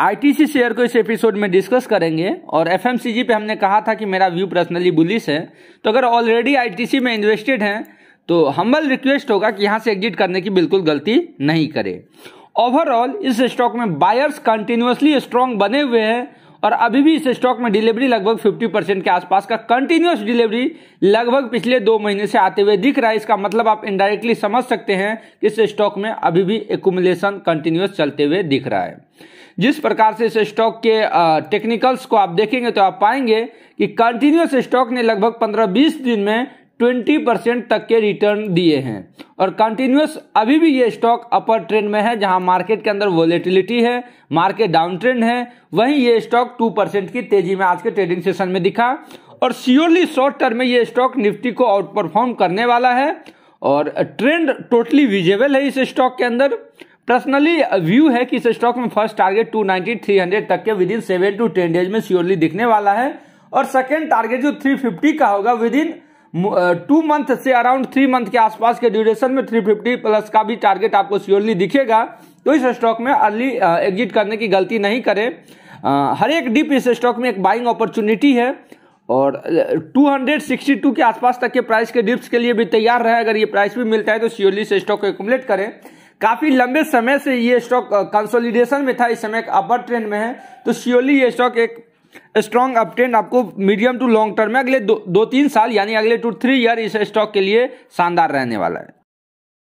ITC share को इस episode में डिस्कस करेंगे और एफएमसीजी पे हमने कहा था कि मेरा व्यू पर्सनली बुलिस है तो अगर ऑलरेडी आईटीसी में इन्वेस्टेड हैं तो हम्बल रिक्वेस्ट होगा कि यहाँ से एग्जिट करने की बिल्कुल गलती नहीं करें ओवरऑल इस स्टॉक में बायर्स कंटिन्यूसली स्ट्रांग बने हुए हैं और अभी भी इस स्टॉक में डिलीवरी लगभग 50 परसेंट के आसपास का कंटिन्यूस डिलीवरी लगभग पिछले दो महीने से आते हुए दिख रहा है इसका मतलब आप इनडायरेक्टली समझ सकते हैं कि इस स्टॉक में अभी भी एकुमुलेशन कंटिन्यूस चलते हुए दिख रहा है जिस प्रकार से इस स्टॉक के टेक्निकल्स को आप देखेंगे तो आप पाएंगे कि कंटिन्यूस स्टॉक ने लगभग 15-20 दिन में ट्वेंटी परसेंट तक के रिटर्न दिए हैं और कंटिन्यूस अभी भी ये स्टॉक अपर ट्रेंड में है जहां मार्केट के अंदर वोलेटिलिटी है मार्केट डाउन ट्रेंड है वहीं ये स्टॉक टू परसेंट की तेजी में आज के ट्रेडिंग सेशन में दिखा और श्योरली शॉर्ट टर्म में ये स्टॉक निफ्टी को आउट परफॉर्म करने वाला है और ट्रेंड टोटली विजेबल है इस स्टॉक के अंदर पर्सनली व्यू है कि इस स्टॉक में फर्स्ट टारगेट टू नाइनटी तक के within seven to ten days में श्योरली दिखने वाला है और सेकेंड टारगेट जो थ्री का होगा विद इन टू मंथ से अराउंड थ्री मंथ के आसपास के ड्यूरेशन में थ्री फिफ्टी प्लस का भी टारगेट आपको स्योरली दिखेगा तो इस स्टॉक में अर्ली एग्जिट करने की गलती नहीं करें हर एक डिप इस स्टॉक में एक बाइंग अपॉर्चुनिटी है और 262 के आसपास तक के प्राइस के डिप्स के लिए भी तैयार रहे अगर ये प्राइस भी मिलता है तो श्योरली से स्टॉक को एकुमलेट करें काफी लंबे समय से ये स्टॉक कंसोलिडेशन में था इस समय अपर ट्रेंड में है तो श्योरली ये स्टॉक एक स्ट्रॉन्ग अपट्रेंड आपको मीडियम टू लॉन्ग टर्म में अगले दो, दो तीन साल यानी अगले टू थ्री ईयर इस स्टॉक के लिए शानदार रहने वाला है